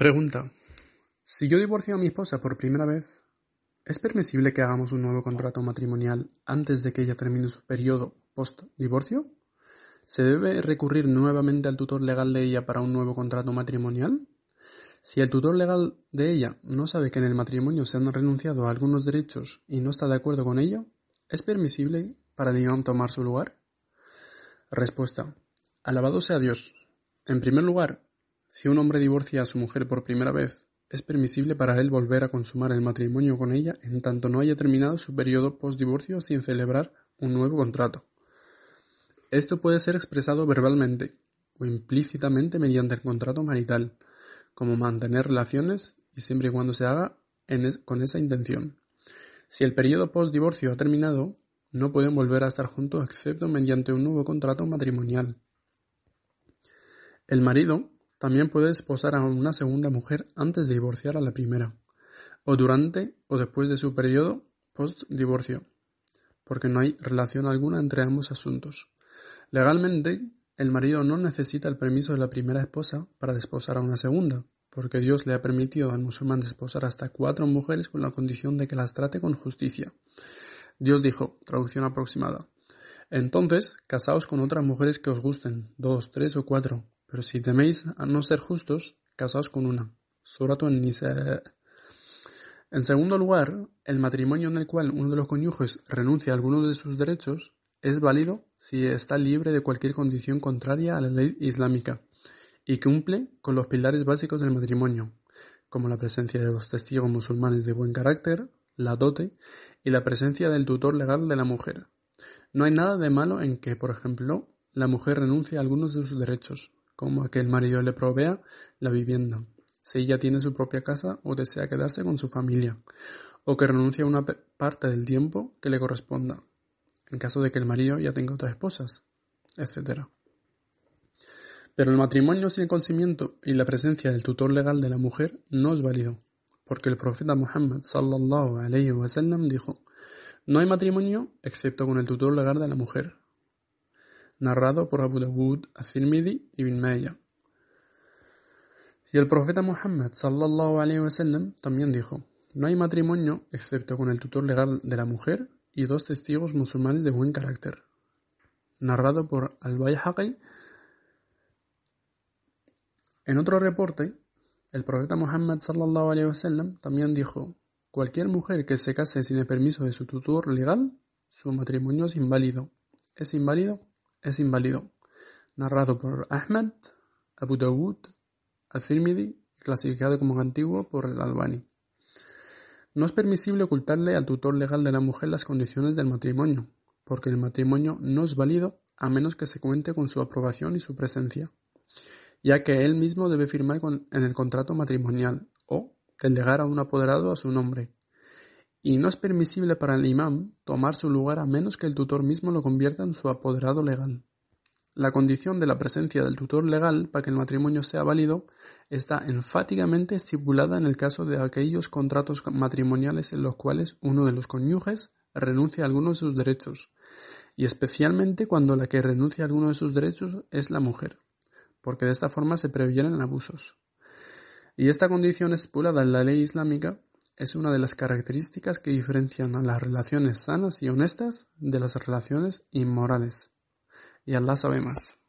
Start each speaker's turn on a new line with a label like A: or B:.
A: Pregunta. Si yo divorcio a mi esposa por primera vez, ¿es permisible que hagamos un nuevo contrato matrimonial antes de que ella termine su periodo post-divorcio? ¿Se debe recurrir nuevamente al tutor legal de ella para un nuevo contrato matrimonial? Si el tutor legal de ella no sabe que en el matrimonio se han renunciado a algunos derechos y no está de acuerdo con ello, ¿es permisible para Dion tomar su lugar? Respuesta. Alabado sea Dios. En primer lugar, si un hombre divorcia a su mujer por primera vez, es permisible para él volver a consumar el matrimonio con ella en tanto no haya terminado su periodo postdivorcio sin celebrar un nuevo contrato. Esto puede ser expresado verbalmente o implícitamente mediante el contrato marital, como mantener relaciones y siempre y cuando se haga con esa intención. Si el periodo postdivorcio ha terminado, no pueden volver a estar juntos excepto mediante un nuevo contrato matrimonial. El marido también puede esposar a una segunda mujer antes de divorciar a la primera, o durante o después de su periodo post-divorcio, porque no hay relación alguna entre ambos asuntos. Legalmente, el marido no necesita el permiso de la primera esposa para desposar a una segunda, porque Dios le ha permitido al musulmán desposar hasta cuatro mujeres con la condición de que las trate con justicia. Dios dijo, traducción aproximada. Entonces, casaos con otras mujeres que os gusten, dos, tres o cuatro, pero si teméis a no ser justos, casaos con una. en En segundo lugar, el matrimonio en el cual uno de los cónyuges renuncia a alguno de sus derechos es válido si está libre de cualquier condición contraria a la ley islámica y cumple con los pilares básicos del matrimonio, como la presencia de los testigos musulmanes de buen carácter, la dote y la presencia del tutor legal de la mujer. No hay nada de malo en que, por ejemplo, la mujer renuncie a algunos de sus derechos, como a que el marido le provea la vivienda, si ella tiene su propia casa o desea quedarse con su familia, o que renuncie a una parte del tiempo que le corresponda, en caso de que el marido ya tenga otras esposas, etc. Pero el matrimonio sin consentimiento y la presencia del tutor legal de la mujer no es válido, porque el profeta Muhammad sallallahu alayhi wa sallam dijo: No hay matrimonio excepto con el tutor legal de la mujer narrado por Abu Dawud, al Midi y Ibn Maya. Y el profeta Muhammad sallallahu alayhi también dijo: No hay matrimonio excepto con el tutor legal de la mujer y dos testigos musulmanes de buen carácter. Narrado por Al-Bayhaqi. En otro reporte, el profeta Muhammad sallallahu alayhi sallam, también dijo: Cualquier mujer que se case sin el permiso de su tutor legal, su matrimonio es inválido. Es inválido es inválido, narrado por Ahmed, Abu Dawud, al clasificado como antiguo por el Albani. No es permisible ocultarle al tutor legal de la mujer las condiciones del matrimonio, porque el matrimonio no es válido a menos que se cuente con su aprobación y su presencia, ya que él mismo debe firmar en el contrato matrimonial o delegar a un apoderado a su nombre, y no es permisible para el imán tomar su lugar a menos que el tutor mismo lo convierta en su apoderado legal. La condición de la presencia del tutor legal para que el matrimonio sea válido está enfáticamente estipulada en el caso de aquellos contratos matrimoniales en los cuales uno de los cónyuges renuncia a alguno de sus derechos, y especialmente cuando la que renuncia a alguno de sus derechos es la mujer, porque de esta forma se previenen abusos. Y esta condición estipulada en la ley islámica es una de las características que diferencian a las relaciones sanas y honestas de las relaciones inmorales. Y Allah sabe más.